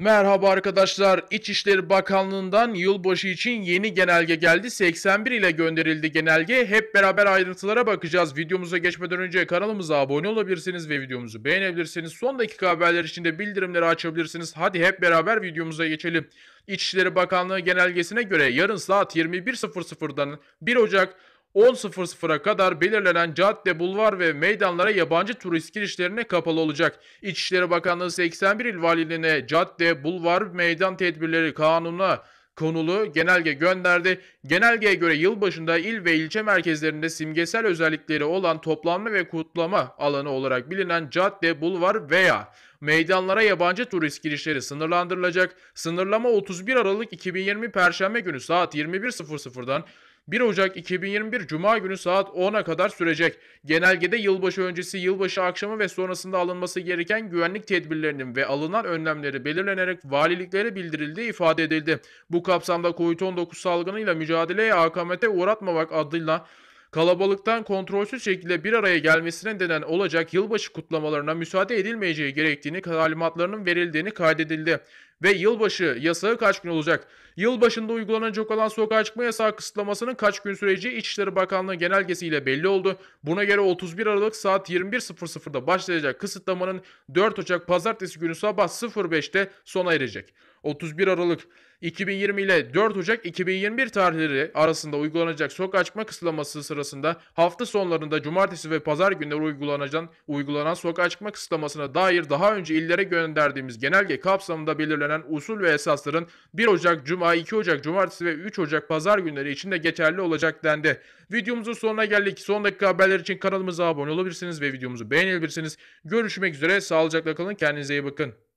Merhaba arkadaşlar. İçişleri Bakanlığı'ndan yılbaşı için yeni genelge geldi. 81 ile gönderildi genelge. Hep beraber ayrıntılara bakacağız. Videomuza geçmeden önce kanalımıza abone olabilirsiniz ve videomuzu beğenebilirsiniz. Son dakika haberler için de bildirimleri açabilirsiniz. Hadi hep beraber videomuza geçelim. İçişleri Bakanlığı genelgesine göre yarın saat 21.00'dan 1 Ocak 10.00'a kadar belirlenen cadde, bulvar ve meydanlara yabancı turist girişlerine kapalı olacak. İçişleri Bakanlığı 81 il valiliğine cadde, bulvar, meydan tedbirleri kanununa konulu genelge gönderdi. Genelgeye göre yılbaşında il ve ilçe merkezlerinde simgesel özellikleri olan toplanma ve kutlama alanı olarak bilinen cadde, bulvar veya meydanlara yabancı turist girişleri sınırlandırılacak. Sınırlama 31 Aralık 2020 Perşembe günü saat 21.00'dan 1 Ocak 2021 Cuma günü saat 10'a kadar sürecek. Genelgede yılbaşı öncesi, yılbaşı akşamı ve sonrasında alınması gereken güvenlik tedbirlerinin ve alınan önlemleri belirlenerek valiliklere bildirildiği ifade edildi. Bu kapsamda COVID-19 salgınıyla mücadeleye AKMT uğratmamak adıyla kalabalıktan kontrolsüz şekilde bir araya gelmesine neden olacak yılbaşı kutlamalarına müsaade edilmeyeceği gerektiğini talimatlarının verildiğini kaydedildi. Ve yılbaşı yasağı kaç gün olacak? Yılbaşında uygulanacak olan sokağa çıkma yasağı kısıtlamasının kaç gün süreceği İçişleri Bakanlığı genelgesiyle belli oldu. Buna göre 31 Aralık saat 21.00'da başlayacak kısıtlamanın 4 Ocak pazartesi günü sabah 05'te sona erecek. 31 Aralık 2020 ile 4 Ocak 2021 tarihleri arasında uygulanacak sokağa çıkma kısıtlaması sırasında hafta sonlarında cumartesi ve pazar günleri uygulanacak uygulanan sokağa çıkma kısıtlamasına dair daha önce illere gönderdiğimiz genelge kapsamında belirlenen belirlenen usul ve esasların 1 Ocak, Cuma, 2 Ocak, Cumartesi ve 3 Ocak Pazar günleri için de geçerli olacak dendi. Videomuzun sonuna geldik. Son dakika haberler için kanalımıza abone olabilirsiniz ve videomuzu beğenebilirsiniz. Görüşmek üzere. Sağlıcakla kalın. Kendinize iyi bakın.